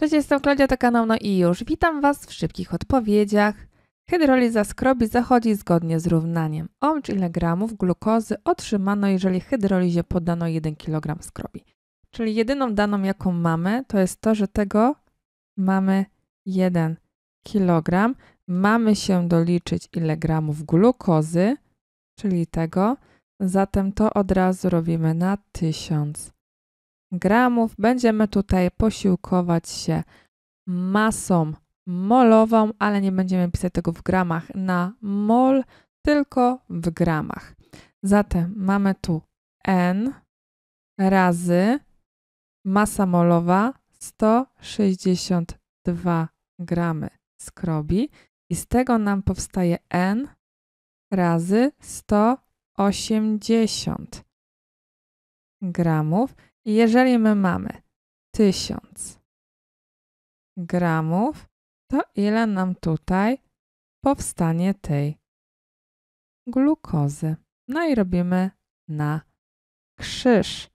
Cześć, jestem Klaudia, to No i już. Witam Was w szybkich odpowiedziach. Hydroliza skrobi zachodzi zgodnie z równaniem. Omcz ile gramów glukozy otrzymano, jeżeli hydrolizie podano 1 kg skrobi. Czyli jedyną daną, jaką mamy, to jest to, że tego mamy 1 kg. Mamy się doliczyć ile gramów glukozy, czyli tego. Zatem to od razu robimy na 1000 gramów. Będziemy tutaj posiłkować się masą molową, ale nie będziemy pisać tego w gramach na mol, tylko w gramach. Zatem mamy tu N razy masa molowa 162 gramy skrobi i z tego nam powstaje N razy 180 gramów jeżeli my mamy 1000 gramów, to ile nam tutaj powstanie tej glukozy? No i robimy na krzyż.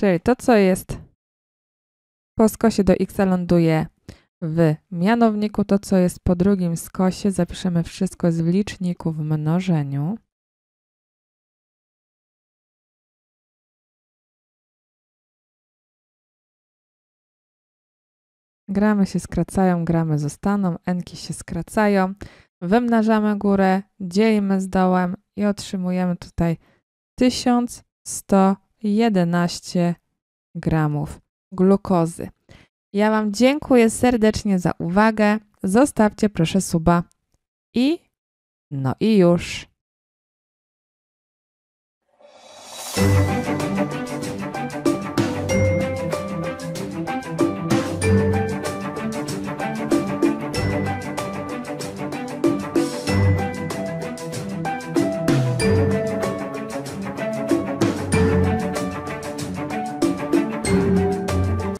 Czyli to, co jest po skosie do x ląduje w mianowniku, to, co jest po drugim skosie, zapiszemy wszystko z liczniku w mnożeniu. Gramy się skracają, gramy zostaną, enki się skracają, wymnażamy górę, dzielimy z dołem i otrzymujemy tutaj 1111 gramów glukozy. Ja Wam dziękuję serdecznie za uwagę. Zostawcie proszę suba i no i już.